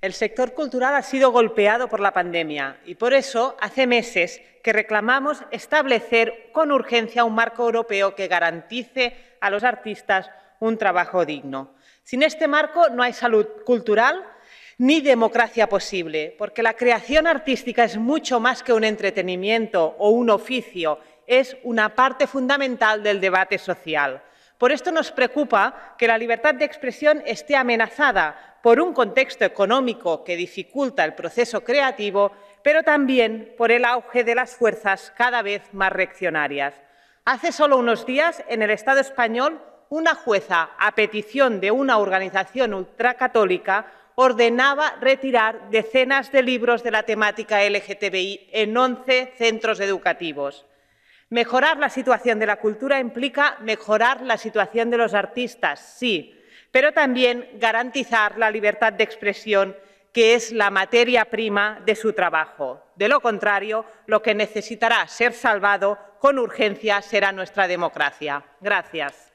El sector cultural ha sido golpeado por la pandemia y por eso hace meses que reclamamos establecer con urgencia un marco europeo que garantice a los artistas un trabajo digno. Sin este marco no hay salud cultural ni democracia posible, porque la creación artística es mucho más que un entretenimiento o un oficio, es una parte fundamental del debate social. Por esto nos preocupa que la libertad de expresión esté amenazada por un contexto económico que dificulta el proceso creativo, pero también por el auge de las fuerzas cada vez más reaccionarias. Hace solo unos días, en el Estado español, una jueza, a petición de una organización ultracatólica, ordenaba retirar decenas de libros de la temática LGTBI en 11 centros educativos. Mejorar la situación de la cultura implica mejorar la situación de los artistas, sí, pero también garantizar la libertad de expresión, que es la materia prima de su trabajo. De lo contrario, lo que necesitará ser salvado con urgencia será nuestra democracia. Gracias.